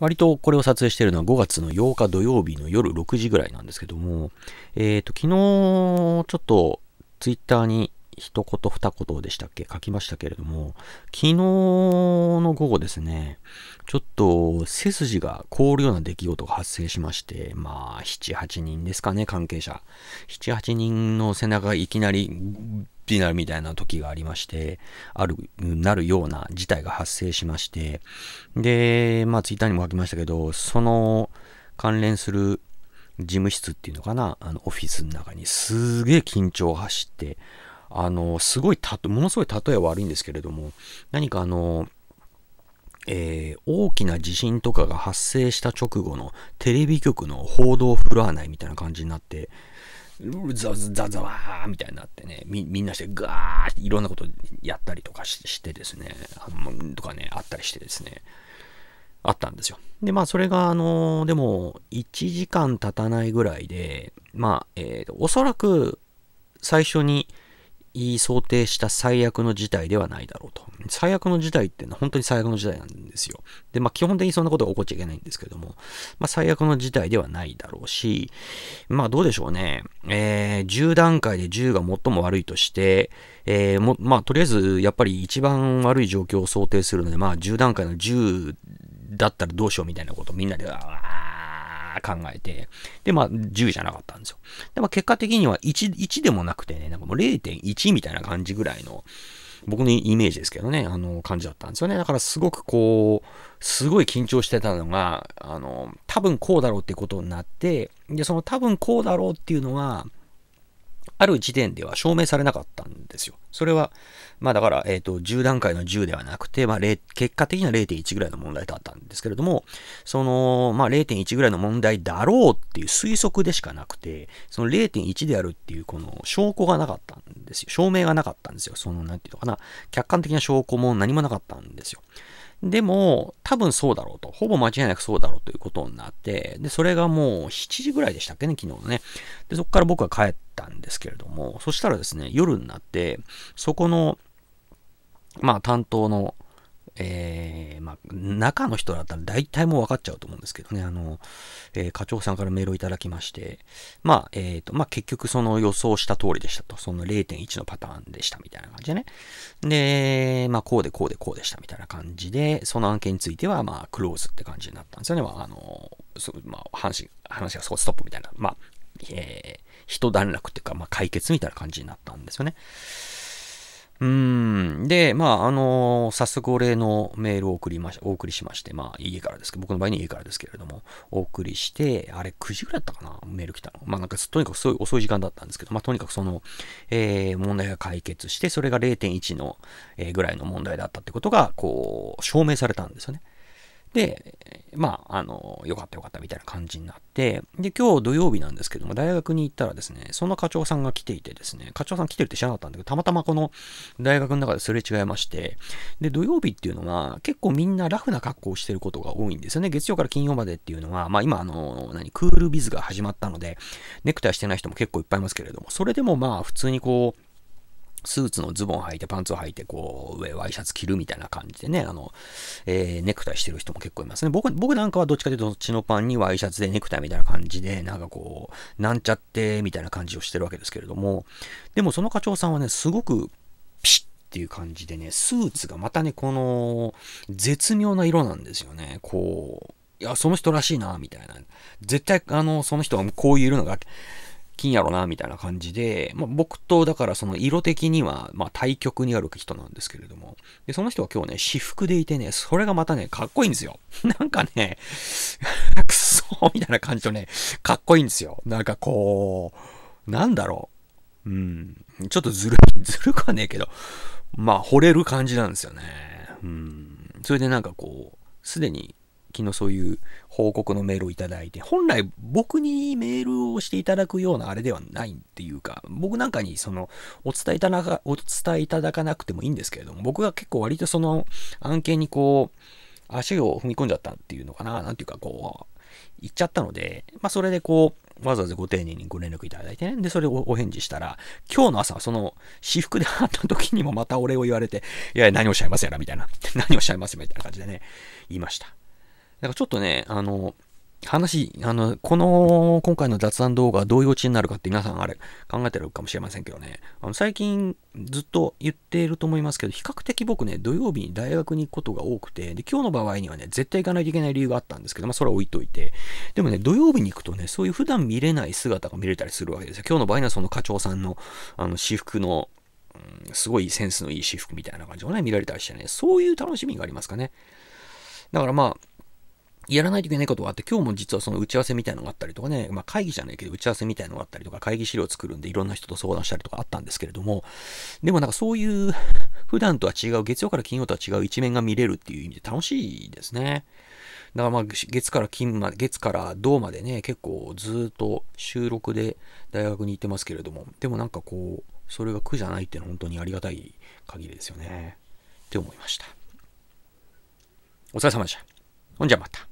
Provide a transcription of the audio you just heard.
割とこれを撮影しているのは5月の8日土曜日の夜6時ぐらいなんですけども、えっ、ー、と、昨日、ちょっとツイッターに一言二言でしたっけ書きましたけれども、昨日の午後ですね、ちょっと背筋が凍るような出来事が発生しまして、まあ、7、8人ですかね、関係者。7、8人の背中がいきなりになるみたいな時がありまして、ある、なるような事態が発生しまして、で、まあツイッターにも書きましたけど、その関連する事務室っていうのかな、あのオフィスの中にすげえ緊張を走って、あの、すごいた、ものすごい例えは悪いんですけれども、何かあの、えー、大きな地震とかが発生した直後のテレビ局の報道フロア内みたいな感じになって、ざざざわーみたいになってねみ、みんなしてガーっていろんなことやったりとかしてですね、あのとかね、あったりしてですね、あったんですよ。で、まあ、それが、あの、でも、1時間経たないぐらいで、まあ、えー、おそらく、最初に想定した最悪の事態ではないだろうと。最悪の事態っていうのは本当に最悪の事態なんでですよ。で、まあ基本的にそんなことが起こっちゃいけないんですけども、まあ最悪の事態ではないだろうし、まあどうでしょうね。えー、10段階で10が最も悪いとして、えー、も、まあとりあえずやっぱり一番悪い状況を想定するので、まあ10段階の10だったらどうしようみたいなことをみんなで、わ考えて、で、まあ、10じゃなかったんですよ。で、まあ、結果的には1、1でもなくてね、なんかもう0.1みたいな感じぐらいの、僕のイメージですけどね、あの、感じだったんですよね。だからすごくこう、すごい緊張してたのが、あの、多分こうだろうってことになって、で、その多分こうだろうっていうのは、ある時点では証明されなかったんですよ。それは、まあだから、えっ、ー、と、10段階の10ではなくて、まあ、結果的には0.1ぐらいの問題だったんですけれども、その、まあ0.1ぐらいの問題だろうっていう推測でしかなくて、その0.1であるっていうこの証拠がなかったんですよ。証明がなかったんですよ。その、なんていうのかな、客観的な証拠も何もなかったんですよ。でも、多分そうだろうと。ほぼ間違いなくそうだろうということになって、で、それがもう7時ぐらいでしたっけね、昨日のね。で、そこから僕は帰ったんですけれども、そしたらですね、夜になって、そこの、まあ担当の、えー、まあ、中の人だったら大体もう分かっちゃうと思うんですけどね、あの、えー、課長さんからメールをいただきまして、まあ、えっ、ー、と、まあ、結局その予想した通りでしたと、その0.1のパターンでしたみたいな感じでね。で、まあ、こうでこうでこうでしたみたいな感じで、その案件については、まあ、クローズって感じになったんですよね。まあ、あの、そまあ、話、話がそうストップみたいな、まあ、えー、一段落っていうか、まあ、解決みたいな感じになったんですよね。うん。で、まあ、あのー、早速お礼のメールを送りまし、お送りしまして、まあ、家からですけど、僕の場合に家からですけれども、お送りして、あれ、9時ぐらいだったかなメール来たの。まあ、なんか、とにかくすごい遅い時間だったんですけど、まあ、とにかくその、えー、問題が解決して、それが0.1の、えー、ぐらいの問題だったってことが、こう、証明されたんですよね。で、まあ、あの、よかったよかったみたいな感じになって、で、今日土曜日なんですけども、大学に行ったらですね、その課長さんが来ていてですね、課長さん来てるって知らなかったんだけど、たまたまこの大学の中ですれ違いまして、で、土曜日っていうのは結構みんなラフな格好をしてることが多いんですよね。月曜から金曜までっていうのは、まあ今、あの、何、クールビズが始まったので、ネクタイしてない人も結構いっぱいいますけれども、それでもまあ普通にこう、スーツのズボン履いて、パンツを履いて、こう、上、ワイシャツ着るみたいな感じでね、あの、えー、ネクタイしてる人も結構いますね。僕、僕なんかはどっちかというと、チノパンにワイシャツでネクタイみたいな感じで、なんかこう、なんちゃって、みたいな感じをしてるわけですけれども、でもその課長さんはね、すごく、ピシッっていう感じでね、スーツがまたね、この、絶妙な色なんですよね。こう、いや、その人らしいな、みたいな。絶対、あの、その人はこういうのが、きいんやろな、みたいな感じで、まあ、僕と、だからその色的には、まあ、対極にある人なんですけれども、で、その人は今日ね、私服でいてね、それがまたね、かっこいいんですよ。なんかね、くそーみたいな感じとね、かっこいいんですよ。なんかこう、なんだろう。うん、ちょっとずる ずるくはねえけど、まあ、惚れる感じなんですよね。うん。それでなんかこう、すでに昨日そういう報告のメールをいただいて、本来僕にメールをしていただくようなあれではないっていうか、僕なんかにその、お伝えいただか、お伝えいただかなくてもいいんですけれども、僕が結構割とその案件にこう、足を踏み込んじゃったっていうのかな、なんていうかこう、言っちゃったので、まあそれでこう、わざわざご丁寧にご連絡いただいてね、で、それをお返事したら、今日の朝、その、私服で会った時にもまたお礼を言われて、いやいや、何をおっしゃいますやら、みたいな、何をおっしゃいますみたいな感じでね、言いました。だからちょっとね、あの、話、あの、この、今回の雑談動画はどういうオチになるかって皆さんあれ、考えてるかもしれませんけどね。あの、最近ずっと言っていると思いますけど、比較的僕ね、土曜日に大学に行くことが多くて、で、今日の場合にはね、絶対行かないといけない理由があったんですけど、まあ、それは置いといて。でもね、土曜日に行くとね、そういう普段見れない姿が見れたりするわけですよ。今日の場合にはその課長さんの、あの、私服の、うん、すごいセンスのいい私服みたいな感じをね、見られたりしてね、そういう楽しみがありますかね。だからまあ、やらないといけないことがあって、今日も実はその打ち合わせみたいのがあったりとかね、まあ会議じゃないけど打ち合わせみたいのがあったりとか、会議資料を作るんでいろんな人と相談したりとかあったんですけれども、でもなんかそういう普段とは違う、月曜から金曜とは違う一面が見れるっていう意味で楽しいですね。だからまあ月から金まで、月から銅までね、結構ずっと収録で大学に行ってますけれども、でもなんかこう、それが苦じゃないっていうのは本当にありがたい限りですよね。って思いました。お疲れ様でした。ほんじゃまた。